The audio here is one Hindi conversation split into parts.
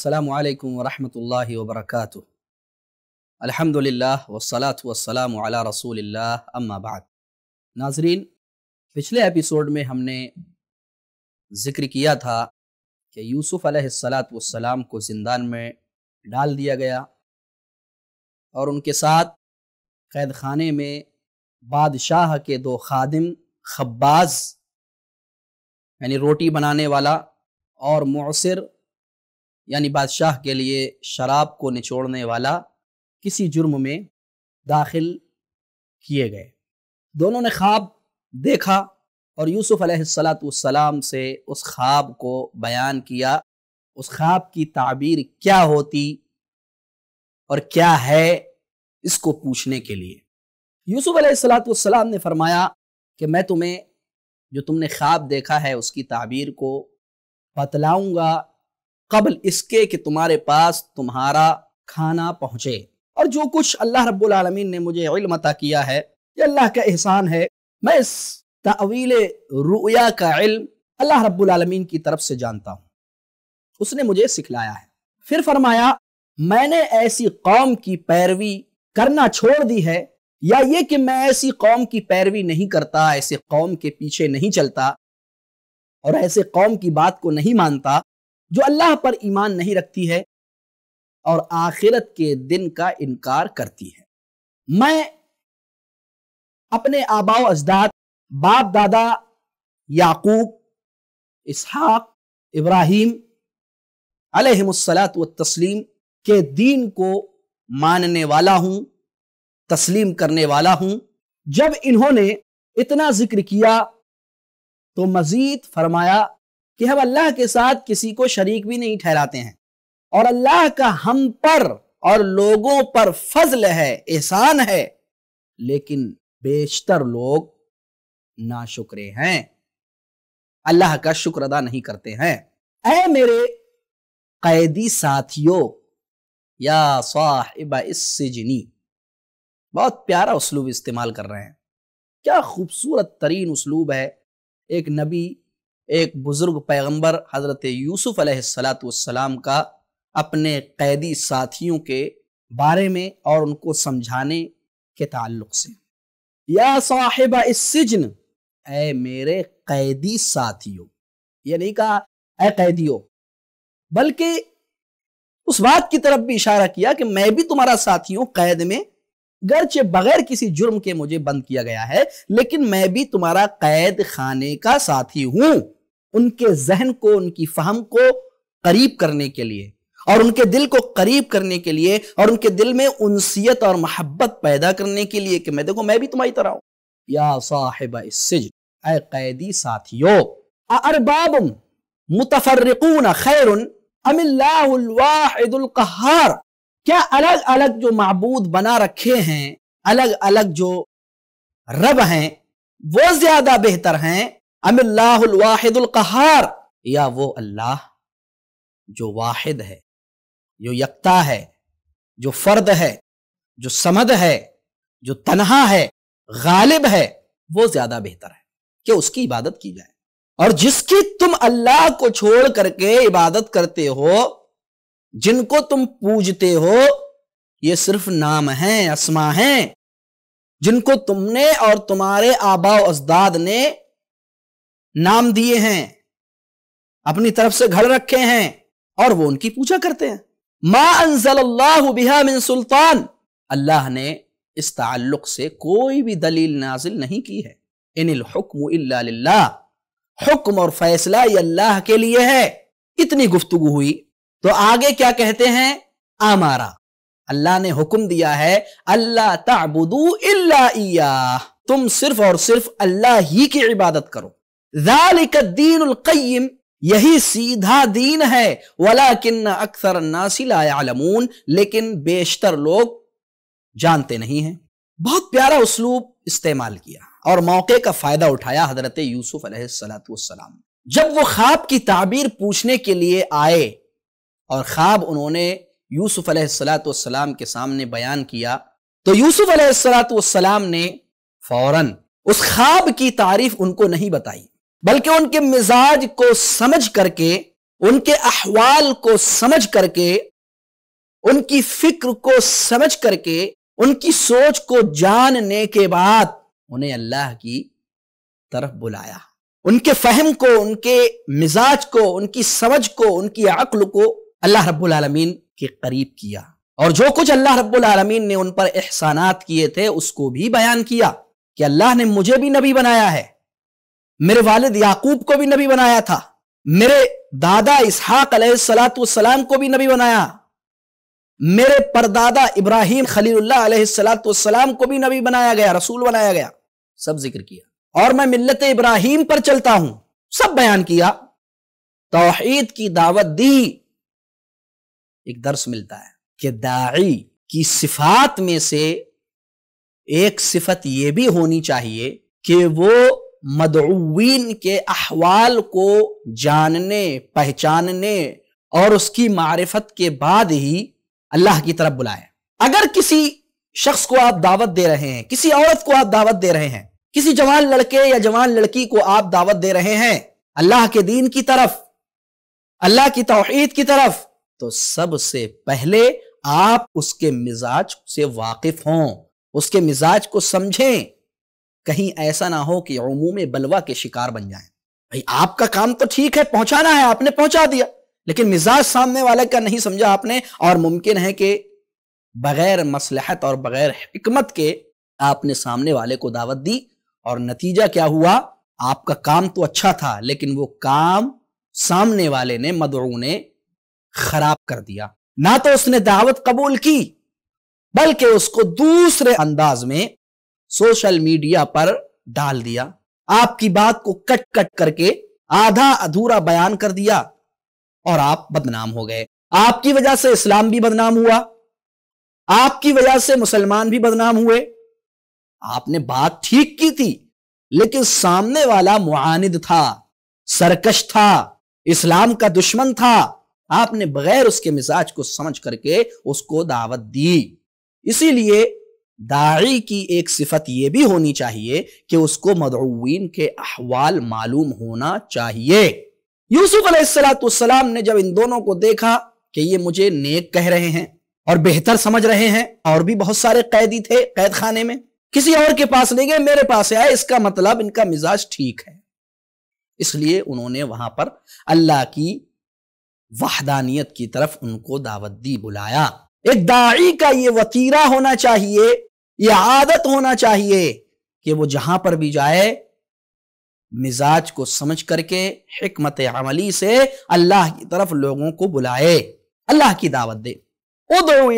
السلام عليكم ورحمة الله وبركاته الحمد لله والصلاة والسلام على رسول الله अम्मा بعد नाजरीन पिछले एपिसोड में हमने जिक्र किया था कि यूसुफ़ सलाम को जिंदान में डाल दिया गया और उनके साथ कैद खाने में बादशाह के दो खादिम खब्बाज यानी रोटी बनाने वाला और मौसर यानी बादशाह के लिए शराब को निचोड़ने वाला किसी जुर्म में दाखिल किए गए दोनों ने ख्वाब देखा और यूसुफ़ सलाम से उस ख्वाब को बयान किया उस ख्वाब की ताबीर क्या होती और क्या है इसको पूछने के लिए यूसुफ़ सलाम ने फरमाया कि मैं तुम्हें जो तुमने ख्वाब देखा है उसकी ताबीर को बतलाऊंगा कबल इसके कि तुम्हारे पास तुम्हारा खाना पहुंचे और जो कुछ अल्लाह रब्बुल आलमीन ने मुझे इल्म अता किया है ये अल्लाह का एहसान है मैं इस तवील रुया का इल्म अल्लाह रब्बुल आलमीन की तरफ से जानता हूँ उसने मुझे सिखलाया है फिर फरमाया मैंने ऐसी कौम की पैरवी करना छोड़ दी है या ये कि मैं ऐसी कौम की पैरवी नहीं करता ऐसे कौम के पीछे नहीं चलता और ऐसे कौम की बात को नहीं मानता जो अल्लाह पर ईमान नहीं रखती है और आखिरत के दिन का इनकार करती है मैं अपने आबाओ अजदाद बाप दादा याकूब इसहाक इब्राहिम अलहमसलात व तस्लीम के दीन को मानने वाला हूँ तस्लीम करने वाला हूँ जब इन्होंने इतना जिक्र किया तो मजीद फरमाया कि हम अल्लाह के साथ किसी को शरीक भी नहीं ठहराते हैं और अल्लाह का हम पर और लोगों पर फजल है एहसान है लेकिन बेशतर लोग नाशुक्रे हैं अल्लाह का शुक्र अदा नहीं करते हैं ऐ मेरे कैदी साथियों या इससे इसजनी बहुत प्यारा उसलूब इस्तेमाल कर रहे हैं क्या खूबसूरत तरीन उसलूब है एक नबी एक बुजुर्ग पैगंबर हजरत यूसुफ अलैहिस्सलाम का अपने कैदी साथियों के बारे में और उनको समझाने के ताल्लुक से या साहिब इस सिजन ए मेरे कैदी साथियों ये नहीं कहा ए कैदियों बल्कि उस बात की तरफ भी इशारा किया कि मैं भी तुम्हारा साथी हूं कैद में गर्चे बगैर किसी जुर्म के मुझे बंद किया गया है लेकिन मैं भी तुम्हारा कैद खाने का साथी हूं उनके जहन को उनकी फहम को करीब करने के लिए और उनके दिल को करीब करने के लिए और उनके दिल में उनसीत और मोहब्बत पैदा करने के लिए कि मैं देखो मैं भी तुम्हारी तरह हूं या साहिब ए कैदी साथियों अरबाब मुतफरकून खैर कहार क्या अलग अलग जो महबूद बना रखे हैं अलग अलग जो रब हैं वो ज्यादा बेहतर हैं कहार या वो अल्लाह जो वाहिद है जो यकता है जो फर्द है जो समद है जो तनहा है गालिब है वो ज्यादा बेहतर है कि उसकी इबादत की जाए और जिसकी तुम अल्लाह को छोड़ करके इबादत करते हो जिनको तुम पूजते हो ये सिर्फ नाम हैं असमा हैं जिनको तुमने और तुम्हारे आबा अजदाद ने नाम दिए हैं अपनी तरफ से घड़ रखे हैं और वो उनकी पूजा करते हैं माँ अनजल्लाह बिहा मिन सुल्तान अल्लाह ने इस ताल्लुक से कोई भी दलील नाजिल नहीं की है इनिल हुक्म इल्ला हुक्म और फैसला ये अल्लाह के लिए है इतनी गुफ्तगु हुई तो आगे क्या कहते हैं आमारा अल्लाह ने हुक्म दिया है अल्लाह ताबुदू इल्ला तुम सिर्फ और सिर्फ अल्लाह ही की इबादत करो दीनकयम यही सीधा दीन है वला किन्न अक्सर नासिलामून लेकिन बेशतर लोग जानते नहीं हैं बहुत प्यारा उसलूब इस्तेमाल किया और मौके का फायदा उठाया हजरत यूसुफ सलाम जब वो ख्वाब की ताबीर पूछने के लिए आए और ख्वाब उन्होंने यूसुफ सलाम के सामने बयान किया तो यूसुफ सलाम ने फौरन उस ख्वाब की तारीफ उनको नहीं बताई बल्कि उनके मिजाज को समझ करके उनके अहवाल को समझ करके उनकी फिक्र को समझ करके उनकी सोच को जानने के बाद उन्हें अल्लाह की तरफ बुलाया उनके फहम को उनके मिजाज को उनकी समझ को उनकी अक्ल को अल्लाह रब्बुल रबालमीन के करीब किया और जो कुछ अल्लाह रब्बुल रबालमीन ने उन पर एहसानात किए थे उसको भी बयान किया कि अल्लाह ने मुझे भी नबी बनाया है मेरे वालिद याकूब को भी नबी बनाया था मेरे दादा इसहाक सलाम को भी नबी बनाया मेरे परदादा इब्राहिम खलील्लाम को भी नबी बनाया गया रसूल बनाया गया सब जिक्र किया और मैं मिल्लत इब्राहिम पर चलता हूं सब बयान किया तोहहीद की दावत दी एक दर्श मिलता है कि दाई की सिफात में से एक सिफत यह भी होनी चाहिए कि वो मदउवीन के अहवाल को जानने पहचानने और उसकी मारिफत के बाद ही अल्लाह की तरफ बुलाए अगर किसी शख्स को आप दावत दे रहे हैं किसी औरत को आप दावत दे रहे हैं किसी जवान लड़के या जवान लड़की को आप दावत दे रहे हैं अल्लाह के दीन की तरफ अल्लाह की तोहहीद की तरफ तो सबसे पहले आप उसके मिजाज से वाकिफ हों उसके मिजाज को समझें कहीं ऐसा ना हो कि अमूम बलवा के शिकार बन जाए भाई आपका काम तो ठीक है पहुंचाना है आपने पहुंचा दिया लेकिन मिजाज सामने वाले का नहीं समझा आपने और मुमकिन है कि बगैर मसलहत और बगैर हमत के आपने सामने वाले को दावत दी और नतीजा क्या हुआ आपका काम तो अच्छा था लेकिन वो काम सामने वाले ने मदरू ने खराब कर दिया ना तो उसने दावत कबूल की बल्कि उसको दूसरे अंदाज में सोशल मीडिया पर डाल दिया आपकी बात को कट कट करके आधा अधूरा बयान कर दिया और आप बदनाम हो गए आपकी वजह से इस्लाम भी बदनाम हुआ आपकी वजह से मुसलमान भी बदनाम हुए आपने बात ठीक की थी लेकिन सामने वाला मुआनिद था सरकश था इस्लाम का दुश्मन था आपने बगैर उसके मिजाज को समझ करके उसको दावत दी इसीलिए दाई की एक सिफत यह भी होनी चाहिए कि उसको मदउीन के अहवाल मालूम होना चाहिए यूसुफ सलाम ने जब इन दोनों को देखा कि ये मुझे नेक कह रहे हैं और बेहतर समझ रहे हैं और भी बहुत सारे कैदी थे कैद खाने में किसी और के पास नहीं गए मेरे पास आए इसका मतलब इनका मिजाज ठीक है इसलिए उन्होंने वहां पर अल्लाह की वहदानियत की तरफ उनको दावत दी बुलाया एक दाई का ये वतीरा होना चाहिए यह आदत होना चाहिए कि वो जहां पर भी जाए मिजाज को समझ करके हमत अमली से अल्लाह की तरफ लोगों को बुलाए अल्लाह की दावत दे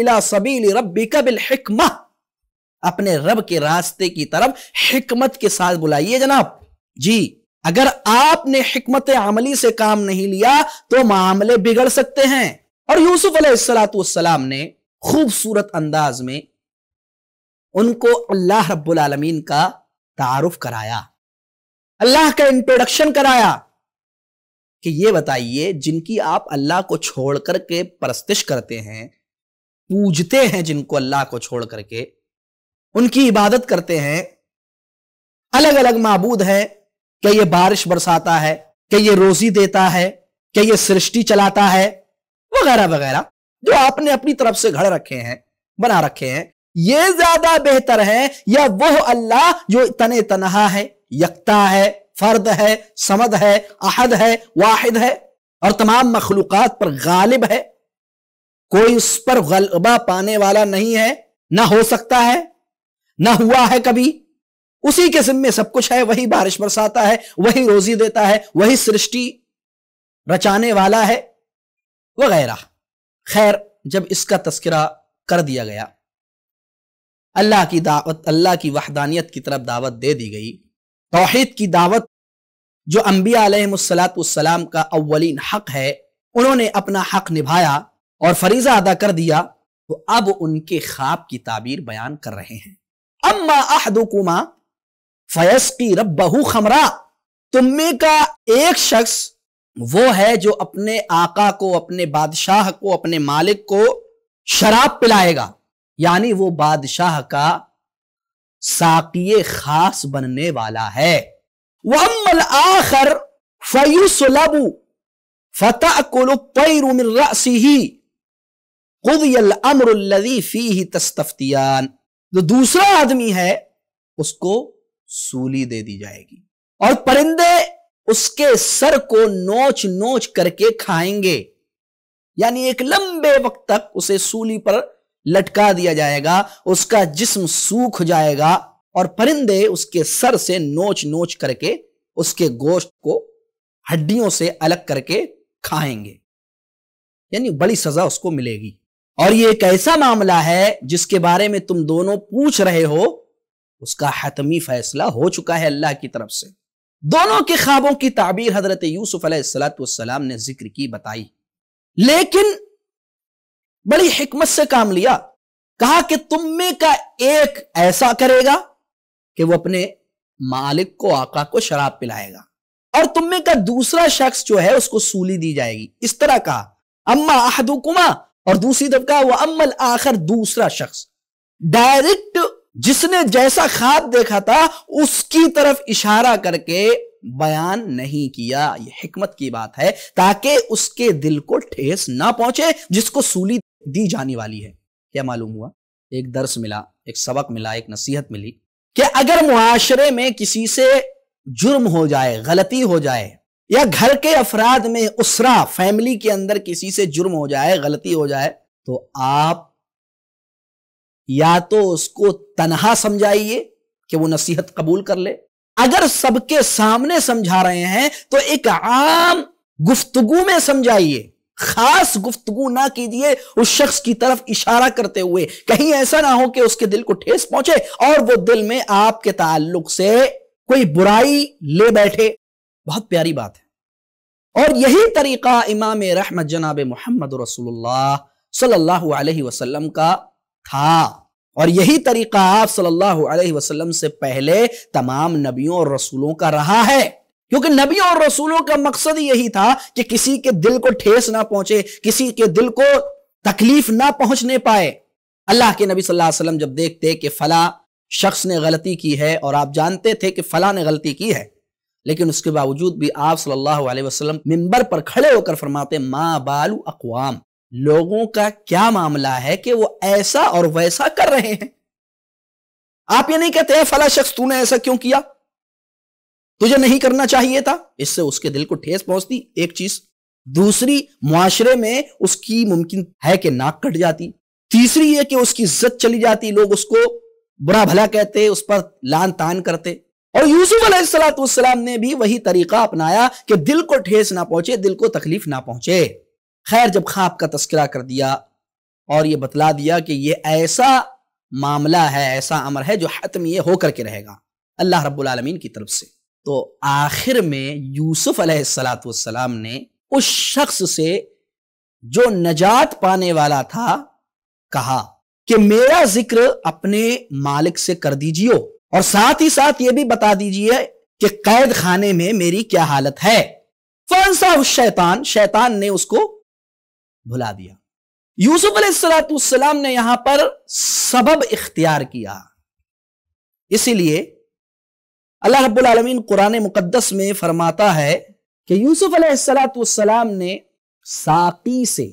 इला सबील रबी कबिल हिकमा अपने रब के रास्ते की तरफ हिकमत के साथ बुलाइए जनाब जी अगर आपने हमत अमली से काम नहीं लिया तो मामले बिगड़ सकते हैं और यूसुफ सलाम ने खूबसूरत अंदाज में उनको अल्लाह रब्बुल का तारुफ कराया अल्लाह का इंट्रोडक्शन कराया कि ये बताइए जिनकी आप अल्लाह को छोड़ करके परस्तिश करते हैं पूजते हैं जिनको अल्लाह को छोड़ करके उनकी इबादत करते हैं अलग अलग मबूद है क्या ये बारिश बरसाता है क्या ये रोजी देता है क्या ये सृष्टि चलाता है वगैरह वगैरह जो आपने अपनी तरफ से घड़ रखे हैं बना रखे हैं ये ज्यादा बेहतर है या वह अल्लाह जो तने तनहा है यकता है फर्द है समद है अहद है वाहिद है और तमाम मखलूक पर गालिब है कोई उस पर गलबा पाने वाला नहीं है ना हो सकता है ना हुआ है कभी उसी के जिम्मे सब कुछ है वही बारिश बरसाता है वही रोजी देता है वही सृष्टि रचाने वाला है वगैरह खैर जब इसका तस्करा कर दिया गया अल्लाह की दावत अल्लाह की वहदानियत की तरफ दावत दे दी गई तोहद की दावत जो अम्बिया का अव्वलिन हक है उन्होंने अपना हक निभाया और फरीजा अदा कर दिया तो अब उनके ख्वाब की ताबीर बयान कर रहे हैं अम्मा अहदुकुमा फयस की रब बहू खमरा तुम का एक शख्स वो है जो अपने आका को अपने बादशाह को अपने मालिक को शराब पिलाएगा यानी वो बादशाह का साकी खास बनने वाला है वमल आखर फयुसलब फतह ही खुद फी तस्तफ्तियान जो दूसरा आदमी है उसको सूली दे दी जाएगी और परिंदे उसके सर को नोच नोच करके खाएंगे यानी एक लंबे वक्त तक उसे सूली पर लटका दिया जाएगा उसका जिस्म सूख जाएगा और परिंदे उसके सर से नोच नोच करके उसके गोश्त को हड्डियों से अलग करके खाएंगे यानी बड़ी सजा उसको मिलेगी और ये एक ऐसा मामला है जिसके बारे में तुम दोनों पूछ रहे हो उसका हतमी फैसला हो चुका है अल्लाह की तरफ से दोनों के ख्वाबों की ताबीर हजरत यूसुफ सलाम ने जिक्र की बताई लेकिन बड़ी हिकमत से काम लिया कहा कि तुम में का एक ऐसा करेगा कि वो अपने मालिक को आका को शराब पिलाएगा और तुम में का दूसरा शख्स जो है उसको सूली दी जाएगी इस तरह कहा अम्मा अहदुकुमा और दूसरी तरफ कहा वह अम्मल आखिर दूसरा शख्स डायरेक्ट जिसने जैसा खाब देखा था उसकी तरफ इशारा करके बयान नहीं किया ये हिकमत की बात है ताकि उसके दिल को ठेस ना पहुंचे जिसको सूली दी जाने वाली है क्या मालूम हुआ एक दर्स मिला एक सबक मिला एक नसीहत मिली कि अगर मुआशरे में किसी से जुर्म हो जाए गलती हो जाए या घर के अफराद में उसरा फैमिली के अंदर किसी से जुर्म हो जाए गलती हो जाए तो आप या तो उसको तनहा समझाइए कि वो नसीहत कबूल कर ले अगर सबके सामने समझा रहे हैं तो एक आम गुफ्तगु में समझाइए खास गुफ्तगु ना कीजिए उस शख्स की तरफ इशारा करते हुए कहीं ऐसा ना हो कि उसके दिल को ठेस पहुंचे और वो दिल में आपके ताल्लुक से कोई बुराई ले बैठे बहुत प्यारी बात है और यही तरीका इमाम रहमत जनाब मोहम्मद रसूलुल्लाह सल्लल्लाहु अलैहि वसल्लम का था और यही तरीका आप सल्लल्लाहु अलैहि वसल्लम से पहले तमाम नबियों और रसूलों का रहा है क्योंकि नबियों और रसूलों का मकसद यही था कि किसी के दिल को ठेस ना पहुंचे किसी के दिल को तकलीफ ना पहुंचने पाए अल्लाह के नबी सल्लल्लाहु अलैहि वसल्लम जब देखते कि फला शख्स ने गलती की है और आप जानते थे कि फला ने गलती की है लेकिन उसके बावजूद भी आप सल्लल्लाहु अलैहि वसल्लम मिंबर पर खड़े होकर फरमाते मा बालू अकवाम लोगों का क्या मामला है कि वो ऐसा और वैसा कर रहे हैं आप ये नहीं कहते हैं फला शख्स तूने ऐसा क्यों किया तुझे नहीं करना चाहिए था इससे उसके दिल को ठेस पहुंचती एक चीज दूसरी मुआशरे में उसकी मुमकिन है कि नाक कट जाती तीसरी यह कि उसकी इज्जत चली जाती लोग उसको बुरा भला कहते उस पर लान तान करते और यूसुफ सलाम ने भी वही तरीका अपनाया कि दिल को ठेस ना पहुंचे दिल को तकलीफ ना पहुंचे खैर जब खाब का तस्करा कर दिया और ये बतला दिया कि ये ऐसा मामला है ऐसा अमर है जो हतम ये होकर के रहेगा अल्लाह रब्बुल रबालमीन की तरफ से तो आखिर में यूसुफ अलैहिस्सलाम ने उस शख्स से जो नजात पाने वाला था कहा कि मेरा जिक्र अपने मालिक से कर दीजिए और साथ ही साथ ये भी बता दीजिए कि कैद खाने में मेरी क्या हालत है फंसा उस शैतान शैतान ने उसको भुला दिया यूसुफ अलैहिस्सलाम ने यहां पर सबब इख्तियार किया इसीलिए अल्लाह रब्बुल आलमीन कुरान मुकद्दस में फरमाता है कि यूसुफ अलैहिस्सलाम ने साकी से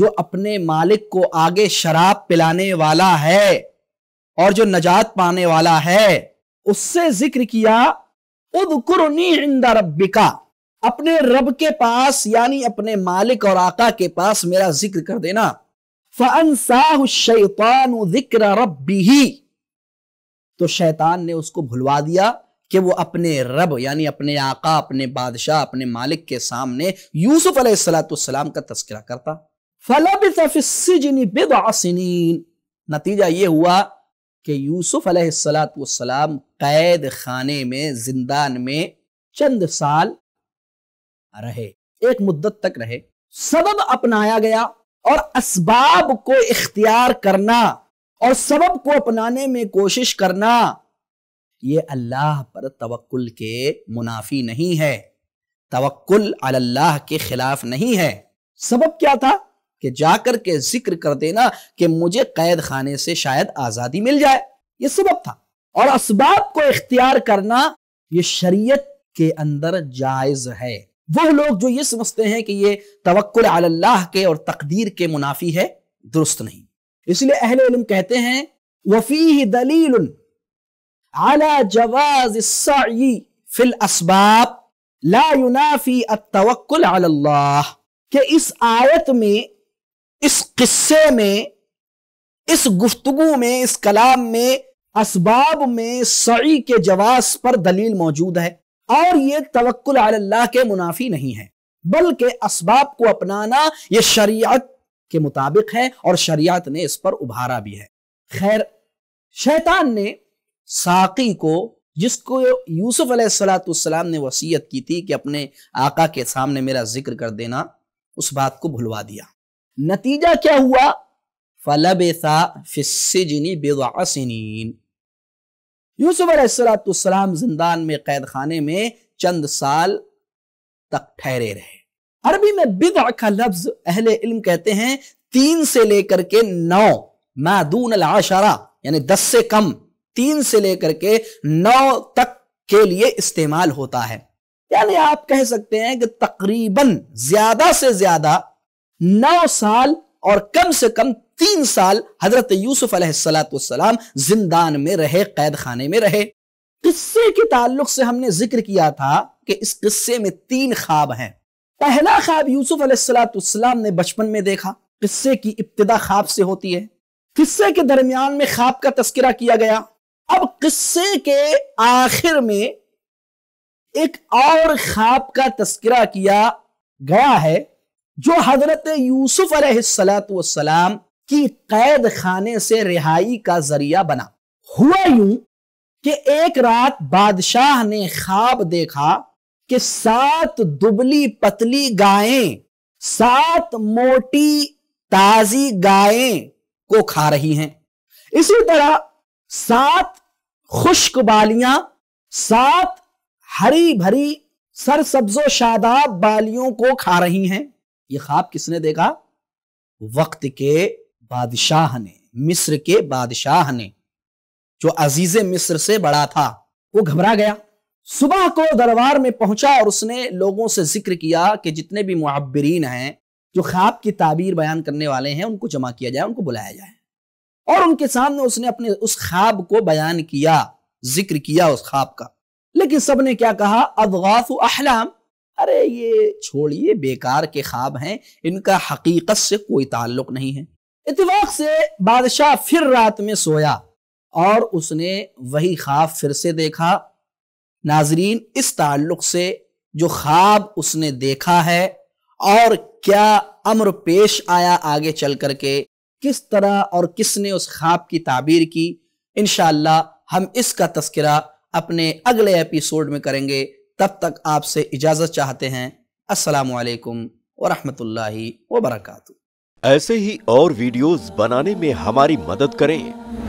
जो अपने मालिक को आगे शराब पिलाने वाला है और जो नजात पाने वाला है उससे जिक्र किया इंदा रब्बिका अपने रब के पास यानी अपने मालिक और आका के पास मेरा जिक्र कर देना फनसाह रब्बी तो शैतान ने उसको भुलवा दिया कि वो अपने रब यानी अपने आका अपने बादशाह अपने मालिक के सामने यूसुफ अलैहिस्सलाम का तस्करा करता फलाबिन नतीजा ये हुआ कि यूसुफ अलैहिस्सलाम कैद खाने में जिंदान में चंद साल रहे एक मुद्दत तक रहे सबब अपनाया गया और असबाब को इख्तियार करना और सबब को अपनाने में कोशिश करना ये अल्लाह पर तवक्ल के मुनाफी नहीं है तवक्ल अल्लाह के खिलाफ नहीं है सबब क्या था कि जाकर के जिक्र कर देना कि मुझे कैद खाने से शायद आज़ादी मिल जाए ये सबब था और इसबाब को इख्तियार करना ये शरीयत के अंदर जायज़ है वह लोग जो ये समझते हैं कि ये तवक्ल अल्लाह के और तकदीर के मुनाफी है दुरुस्त नहीं इसलिए अहल कहते हैं वफी दलील अला जवाज फिल असबाब ला अतवक्ल अल्लाह के इस आयत में इस किस्से में इस गुफ्तगु में इस कलाम में इसबाब में सई के जवाब पर दलील मौजूद है और ये तवक्ल अल्लाह के मुनाफी नहीं है बल्कि इसबाब को अपनाना ये शरीयत के मुताबिक है और शरीयत ने इस पर उभारा भी है खैर शैतान ने साकी को जिसको यूसुफ अलैहिस्सलाम ने वसीयत की थी कि अपने आका के सामने मेरा जिक्र कर देना उस बात को भुलवा दिया नतीजा क्या हुआ फलबेसा फिस्सिजनी बेवासिन यूसुफ अलैहिस्सलाम जिंदान में कैद खाने में चंद साल तक ठहरे रहे अरबी में बिदा का लफ्ज अहले इल्म कहते हैं तीन से लेकर के नौ मादून आशारा यानी दस से कम तीन से लेकर के नौ तक के लिए इस्तेमाल होता है यानी आप कह सकते हैं कि तकरीबन ज्यादा से ज्यादा नौ साल और कम से कम तीन साल हजरत यूसुफ अलैहिस्सलाम जिंदान में रहे कैद खाने में रहे किस्से के ताल्लुक से हमने जिक्र किया था कि इस किस्से में तीन ख्वाब हैं पहला ख्वाब यूसुफ अलैहिस्सलाम ने बचपन में देखा किस्से की इब्तदा ख्वाब से होती है किस्से के दरमियान में ख्वाब का तस्करा किया गया अब किस्से के आखिर में एक और खाब का तस्करा किया गया है जो हजरत यूसुफ सलाम की कैद खाने से रिहाई का जरिया बना हुआ यूं कि एक रात बादशाह ने खाब देखा कि सात दुबली पतली गायें सात मोटी ताजी गायें को खा रही हैं इसी तरह सात खुश्क बालियां सात हरी भरी सरसब्जो शादाब बालियों को खा रही हैं ये ख्वाब किसने देखा वक्त के बादशाह ने मिस्र के बादशाह ने जो अजीज मिस्र से बड़ा था वो घबरा गया सुबह को दरबार में पहुंचा और उसने लोगों से जिक्र किया कि जितने भी मुहबरीन हैं जो ख्वाब की ताबीर बयान करने वाले हैं उनको जमा किया जाए उनको बुलाया जाए और उनके सामने उसने अपने उस ख्वाब को बयान किया जिक्र किया उस ख्वाब का लेकिन सबने क्या कहा अदगाफ अहलाम अरे ये छोड़िए बेकार के ख्वाब हैं इनका हकीकत से कोई ताल्लुक नहीं है इतवाक से बादशाह फिर रात में सोया और उसने वही ख्वाब फिर से देखा नाजरीन इस ताल्लुक से जो ख्वाब उसने देखा है और क्या अम्र पेश आया आगे चल करके किस तरह और किसने उस ख्वाब की ताबीर की इन हम इसका तस्करा अपने अगले एपिसोड में करेंगे तब तक आपसे इजाज़त चाहते हैं असलकम वरहमल वबरक ऐसे ही और वीडियोस बनाने में हमारी मदद करें